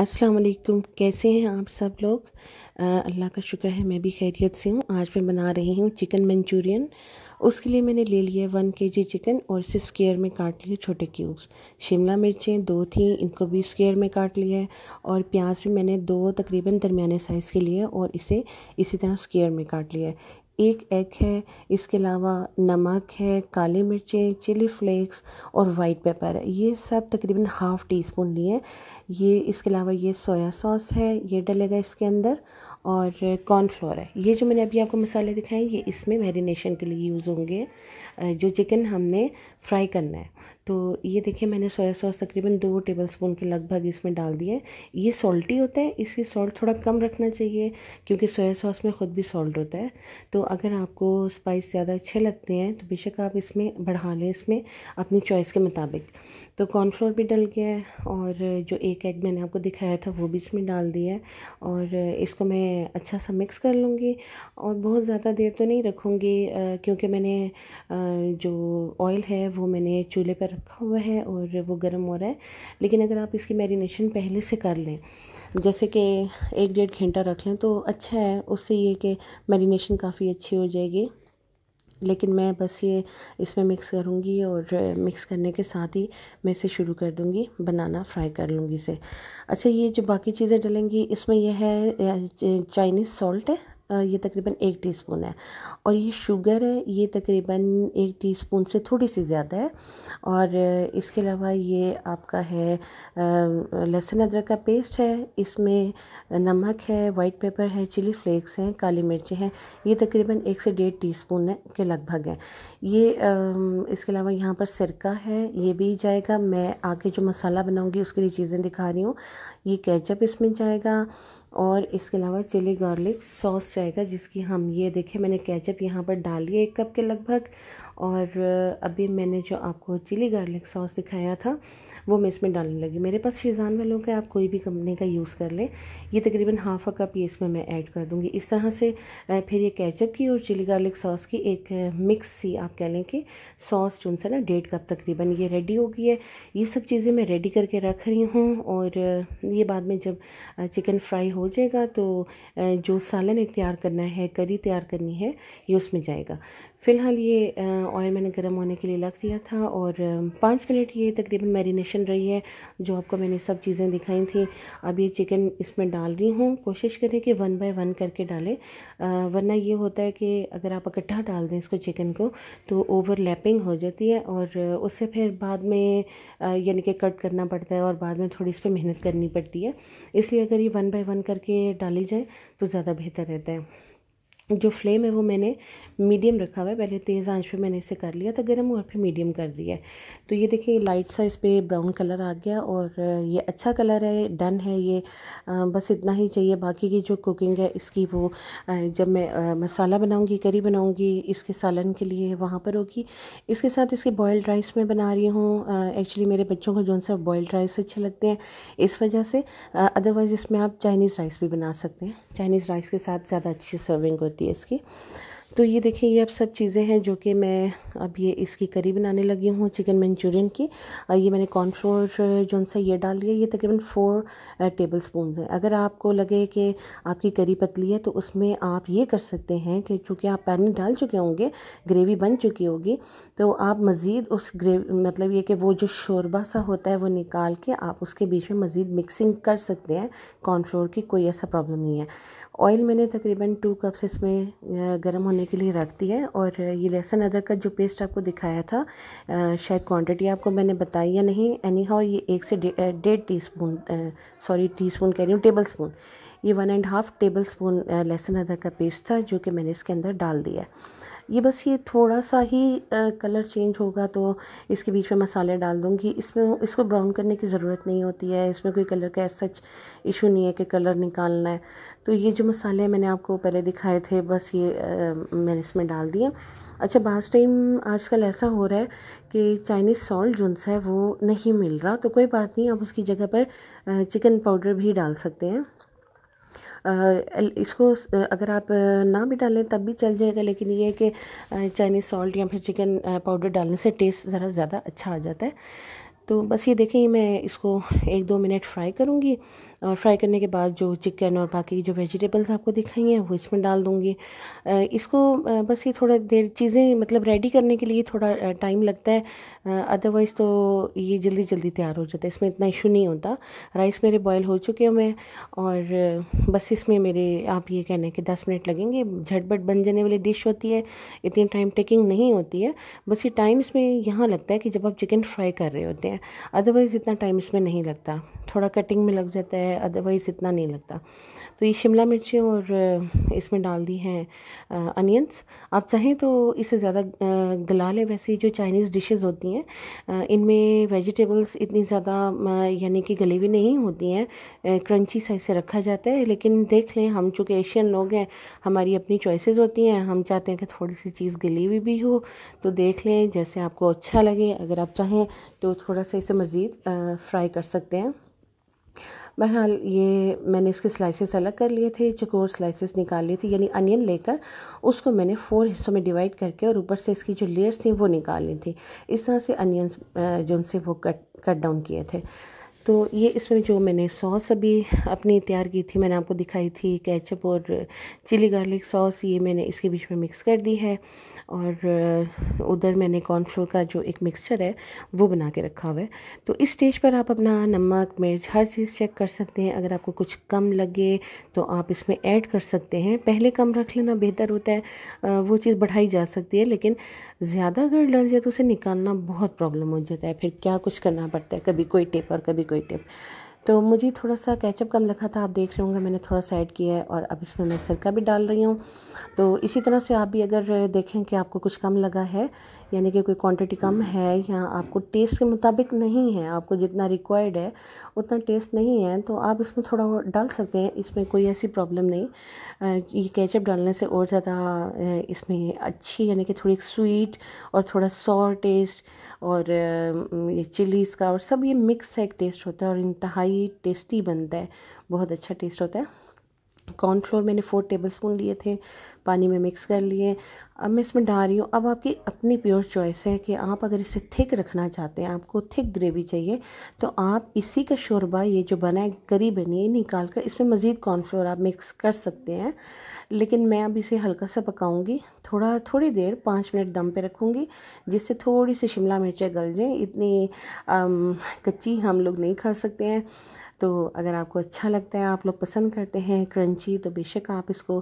अस्सलाम वालेकुम कैसे हैं आप सब लोग अल्लाह का शुक्र है मैं भी खैरियत से हूँ आज मैं बना रही हूँ चिकन मंचूरियन उसके लिए मैंने ले लिया वन के जी चिकन और इसे स्क्वेयर में काट लिए छोटे क्यूब्स शिमला मिर्चें दो थी इनको भी स्केयर में काट लिया है और प्याज भी मैंने दो तकरीबन दरमियाने साइज़ के लिए और इसे इसी तरह स्क्वेयर में काट लिया है एक एग है इसके अलावा नमक है काली मिर्चें चिली फ्लेक्स और वाइट पेपर है ये सब तकरीबन हाफ़ टी स्पून लिए ये इसके अलावा ये सोया सॉस है ये डलेगा इसके अंदर और कॉर्नफ्लोर है ये जो मैंने अभी आपको मसाले दिखाए ये इसमें मैरिनेशन के लिए यूज़ होंगे जो चिकन हमने फ्राई करना है तो ये देखिए मैंने सोया सॉस तकरीबन दो टेबल स्पून के लगभग इसमें डाल दिया है ये सॉल्टी होता है इसकी सॉल्ट थोड़ा कम रखना चाहिए क्योंकि सोया सॉस में ख़ुद भी सॉल्ट होता है तो अगर आपको स्पाइस ज़्यादा अच्छे लगते हैं तो बेशक आप इसमें बढ़ा लें इसमें अपनी चॉइस के मुताबिक तो कॉर्नफ्लोर भी डल गया है और जो एक एग मैंने आपको दिखाया था वो भी इसमें डाल दिया है और इसको मैं अच्छा सा मिक्स कर लूँगी और बहुत ज़्यादा देर तो नहीं रखूँगी क्योंकि मैंने जो ऑयल है वो मैंने चूल्हे पर रखा हुआ है और वो गर्म हो रहा है लेकिन अगर आप इसकी मैरिनेशन पहले से कर लें जैसे कि एक डेढ़ घंटा रख लें तो अच्छा है उससे ये कि मैरिनेशन काफ़ी अच्छी हो जाएगी लेकिन मैं बस ये इसमें मिक्स करूँगी और मिक्स करने के साथ ही मैं इसे शुरू कर दूँगी बनाना फ्राई कर लूँगी इसे अच्छा ये जो बाकी चीज़ें डलेंगी इसमें यह है चाइनीज़ सॉल्ट है ये तकरीबन एक टीस्पून है और ये शुगर है ये तकरीबन एक टीस्पून से थोड़ी सी ज़्यादा है और इसके अलावा ये आपका है लहसुन अदरक का पेस्ट है इसमें नमक है वाइट पेपर है चिली फ्लेक्स हैं काली मिर्ची हैं ये तकरीबन एक से डेढ़ टी स्पून के लगभग हैं ये इसके अलावा यहाँ पर सिरका है ये भी जाएगा मैं आगे जो मसाला बनाऊँगी उसके लिए चीज़ें दिखा रही हूँ ये कैचअप इसमें जाएगा और इसके अलावा चिली गार्लिक सॉस जाएगा जिसकी हम ये देखें मैंने कैचअप यहाँ पर डाल लिया एक कप के लगभग और अभी मैंने जो आपको चिली गार्लिक सॉस दिखाया था वो मैं इसमें डालने लगी मेरे पास शीजान वालों का आप कोई भी कंपनी का यूज़ कर लें ये तकरीबन हाफ अ कप ये इसमें मैं ऐड कर दूँगी इस तरह से फिर ये कैचअप की और चिली गार्लिक सॉस की एक मिक्स सी आप कह लें कि सॉस जो ना डेढ़ कप तकरीबन ये रेडी हो गई है ये सब चीज़ें मैं रेडी करके रख रही हूँ और ये बाद में जब चिकन फ्राई हो हो जाएगा तो जो सालन इख्तियार करना है करी तैयार करनी है ये उसमें जाएगा फ़िलहाल ये ऑयल मैंने गर्म होने के लिए रख दिया था और पाँच मिनट ये तकरीबन मैरिनेशन रही है जो आपको मैंने सब चीज़ें दिखाई थी अब ये चिकन इसमें डाल रही हूँ कोशिश करें कि वन बाय वन करके डालें वरना ये होता है कि अगर आप इकट्ठा डाल दें इसको चिकन को तो ओवरलैपिंग हो जाती है और उससे फिर बाद में यानी कि कट करना पड़ता है और बाद में थोड़ी इस पर मेहनत करनी पड़ती है इसलिए अगर ये वन बाई वन करके डाली जाए तो ज़्यादा बेहतर रहता है जो फ्लेम है वो मैंने मीडियम रखा हुआ है पहले तेज़ आंच पे मैंने इसे कर लिया था गर्म और फिर मीडियम कर दिया है तो ये देखिए लाइट सा इस पर ब्राउन कलर आ गया और ये अच्छा कलर है डन है ये बस इतना ही चाहिए बाकी की जो कुकिंग है इसकी वो जब मैं मसाला बनाऊँगी करी बनाऊँगी इसके सालन के लिए वहाँ पर होगी इसके साथ इसके बॉयल्ड राइस मैं बना रही हूँ एक्चुअली मेरे बच्चों को जो सा बॉयल्ड राइस अच्छे लगते हैं इस वजह से अदरवाइज़ इसमें आप चाइनीज़ राइस भी बना सकते हैं चाइनीज़ राइस के साथ ज़्यादा अच्छी सर्विंग होती है होती है इसकी तो ये देखिए ये अब सब चीज़ें हैं जो कि मैं अब ये इसकी करी बनाने लगी हूँ चिकन मंचूरियन की ये मैंने कॉर्नफ्लोर जो सा ये डाल लिया ये तकरीबन फ़ोर टेबल स्पून है अगर आपको लगे कि आपकी करी पतली है तो उसमें आप ये कर सकते हैं कि चूँकि आप पानी डाल चुके होंगे ग्रेवी बन चुकी होगी तो आप मज़ीद उस ग्रेवी मतलब ये कि वो जो शोरबा सा होता है वो निकाल के आप उसके बीच में मज़ीद मिक्सिंग कर सकते हैं कॉर्नफ्लोर की कोई ऐसा प्रॉब्लम नहीं है ऑयल मैंने तकरीबन टू कप्स इसमें गर्म होने करने के लिए रख दिया है और ये लहसुन अदरक का जो पेस्ट आपको दिखाया था शायद क्वांटिटी आपको मैंने बताई या नहीं एनी हाउ ये एक से डेढ़ teaspoon sorry teaspoon कह रही हूँ टेबल स्पून ये one and half tablespoon लहसुन अदरक का पेस्ट था जो कि मैंने इसके अंदर डाल दिया है ये बस ये थोड़ा सा ही कलर चेंज होगा तो इसके बीच में मसाले डाल दूँगी इसमें इसको ब्राउन करने की ज़रूरत नहीं होती है इसमें कोई कलर का सच इशू नहीं है कि कलर निकालना है तो ये जो मसाले मैंने आपको पहले दिखाए थे बस ये आ, मैंने इसमें डाल दिया अच्छा बास टाइम आजकल ऐसा हो रहा है कि चाइनीज़ सॉल्ट जुनस है वो नहीं मिल रहा तो कोई बात नहीं आप उसकी जगह पर चिकन पाउडर भी डाल सकते हैं इसको अगर आप ना भी डालें तब भी चल जाएगा लेकिन ये है कि चाइनीज़ सॉल्ट या फिर चिकन पाउडर डालने से टेस्ट ज़रा ज़्यादा अच्छा आ जाता है तो बस ये देखें मैं इसको एक दो मिनट फ्राई करूँगी और फ्राई करने के बाद जो चिकन और बाकी जो वेजिटेबल्स आपको दिखाई हैं वो इसमें डाल दूँगी इसको बस ये थोड़ा देर चीज़ें मतलब रेडी करने के लिए थोड़ा टाइम लगता है अदरवाइज़ तो ये जल्दी जल्दी तैयार हो जाता है इसमें इतना इशू नहीं होता राइस मेरे बॉयल हो चुके हैं मैं और बस इसमें मेरे आप ये कहने के कि दस मिनट लगेंगे झटपट बन जाने वाली डिश होती है इतनी टाइम टेकिंग नहीं होती है बस ये टाइम इसमें यहाँ लगता है कि जब आप चिकन फ्राई कर रहे होते हैं अदरवाइज़ इतना टाइम इसमें नहीं लगता थोड़ा कटिंग में लग जाता है है अदरवाइज़ इतना नहीं लगता तो ये शिमला मिर्ची और इसमें डाल दी हैं अनियंस आप चाहें तो इसे ज़्यादा गला लें वैसे जो चाइनीज़ डिशेज़ होती हैं इनमें वेजिटेबल्स इतनी ज़्यादा यानी कि गली हुई नहीं होती हैं क्रंची साइज से रखा जाता है लेकिन देख लें हम चूँकि एशियन लोग हैं हमारी अपनी चॉइसेस होती हैं हम चाहते हैं कि थोड़ी सी चीज़ गली हुई भी हो तो देख लें जैसे आपको अच्छा लगे अगर आप चाहें तो थोड़ा सा इसे मज़ीद फ्राई कर सकते हैं बहरहाल ये मैंने इसके स्लाइसेस अलग कर लिए थे चकोर स्लाइसेस निकाल लिए थे यानी अनियन लेकर उसको मैंने फोर हिस्सों में डिवाइड करके और ऊपर से इसकी जो लेयर्स थी वो निकाल ली थी इस तरह से अनियन जो उनसे वो कट कट डाउन किए थे तो ये इसमें जो मैंने सॉस अभी अपनी तैयार की थी मैंने आपको दिखाई थी कैचअप और चिली गार्लिक सॉस ये मैंने इसके बीच में मिक्स कर दी है और उधर मैंने कॉर्नफ्लोर का जो एक मिक्सचर है वो बना के रखा हुआ है तो इस स्टेज पर आप अपना नमक मिर्च हर चीज़ चेक कर सकते हैं अगर आपको कुछ कम लगे तो आप इसमें ऐड कर सकते हैं पहले कम रख लेना बेहतर होता है वो चीज़ बढ़ाई जा सकती है लेकिन ज़्यादा अगर डल जाए तो उसे निकालना बहुत प्रॉब्लम हो जाता है फिर क्या कुछ करना पड़ता है कभी कोई टेपर कभी tip. तो मुझे थोड़ा सा कैचअप कम लगा था आप देख रहे होंगे मैंने थोड़ा सा ऐड किया है और अब इसमें मैं सिरका भी डाल रही हूँ तो इसी तरह से आप भी अगर देखें कि आपको कुछ कम लगा है यानी कि कोई क्वांटिटी कम है या आपको टेस्ट के मुताबिक नहीं है आपको जितना रिक्वायर्ड है उतना टेस्ट नहीं है तो आप इसमें थोड़ा डाल सकते हैं इसमें कोई ऐसी प्रॉब्लम नहीं ये कैचअप डालने से और ज़्यादा इसमें अच्छी यानी कि थोड़ी स्वीट और थोड़ा सॉ टेस्ट और ये चिलीज़ का और सब ये मिक्स एक टेस्ट होता है और इंतहाई ही टेस्टी बनता है बहुत अच्छा टेस्ट होता है कॉर्नफ्लोर मैंने फ़ोर टेबल स्पून लिए थे पानी में मिक्स कर लिए अब मैं इसमें डाल रही हूँ अब आपकी अपनी प्योर चॉइस है कि आप अगर इसे थिक रखना चाहते हैं आपको थिक ग्रेवी चाहिए तो आप इसी का शोरबा ये जो बना है करी बनी है निकाल कर इसमें मज़ीद कॉर्नफ्लोर आप मिक्स कर सकते हैं लेकिन मैं अब इसे हल्का सा पकाऊँगी थोड़ा थोड़ी देर पाँच मिनट दम पर रखूँगी जिससे थोड़ी सी शिमला मिर्चें गल जाएँ इतनी आम, कच्ची हम लोग नहीं खा सकते हैं तो अगर आपको अच्छा लगता है आप लोग पसंद करते हैं क्रंची तो बेशक आप इसको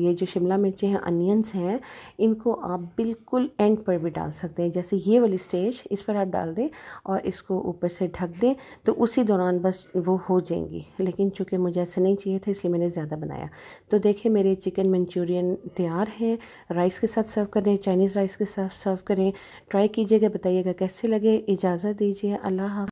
ये जो शिमला मिर्चें हैं अनियंस हैं इनको आप बिल्कुल एंड पर भी डाल सकते हैं जैसे ये वाली स्टेज इस पर आप डाल दें और इसको ऊपर से ढक दें तो उसी दौरान बस वो हो जाएंगी लेकिन चूँकि मुझे ऐसा नहीं चाहिए था इसलिए मैंने ज़्यादा बनाया तो देखिए मेरे चिकन मंचूरियन तैयार हैं राइस के साथ सर्व करें चाइनीज़ राइस के साथ सर्व करें ट्राई कीजिएगा बताइएगा कैसे लगे इजाज़त दीजिए अल्लाह